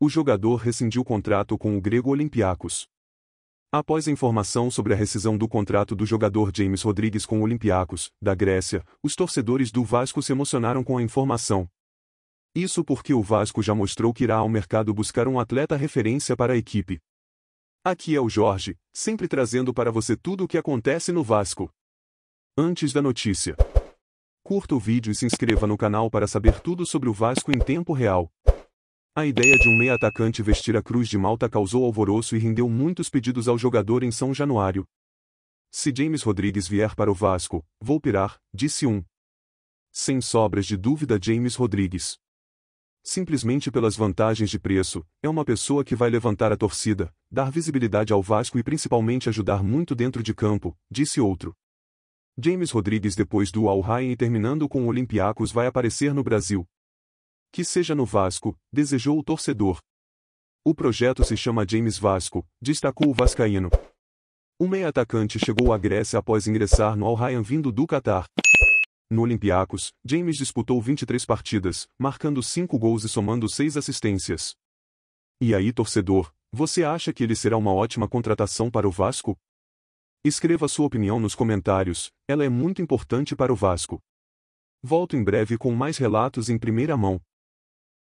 o jogador rescindiu o contrato com o grego Olympiacos. Após a informação sobre a rescisão do contrato do jogador James Rodrigues com o Olympiacos, da Grécia, os torcedores do Vasco se emocionaram com a informação. Isso porque o Vasco já mostrou que irá ao mercado buscar um atleta referência para a equipe. Aqui é o Jorge, sempre trazendo para você tudo o que acontece no Vasco. Antes da notícia. Curta o vídeo e se inscreva no canal para saber tudo sobre o Vasco em tempo real. A ideia de um meia atacante vestir a Cruz de Malta causou alvoroço e rendeu muitos pedidos ao jogador em São Januário. Se James Rodrigues vier para o Vasco, vou pirar, disse um. Sem sobras de dúvida, James Rodrigues. Simplesmente pelas vantagens de preço, é uma pessoa que vai levantar a torcida, dar visibilidade ao Vasco e principalmente ajudar muito dentro de campo, disse outro. James Rodrigues depois do Al-Rayyan e terminando com o Olympiacos vai aparecer no Brasil, que seja no Vasco, desejou o torcedor. O projeto se chama James Vasco, destacou o vascaíno. O meia-atacante chegou à Grécia após ingressar no Al Rayyan vindo do Catar. No Olympiacos, James disputou 23 partidas, marcando 5 gols e somando 6 assistências. E aí, torcedor, você acha que ele será uma ótima contratação para o Vasco? Escreva sua opinião nos comentários, ela é muito importante para o Vasco. Volto em breve com mais relatos em primeira mão.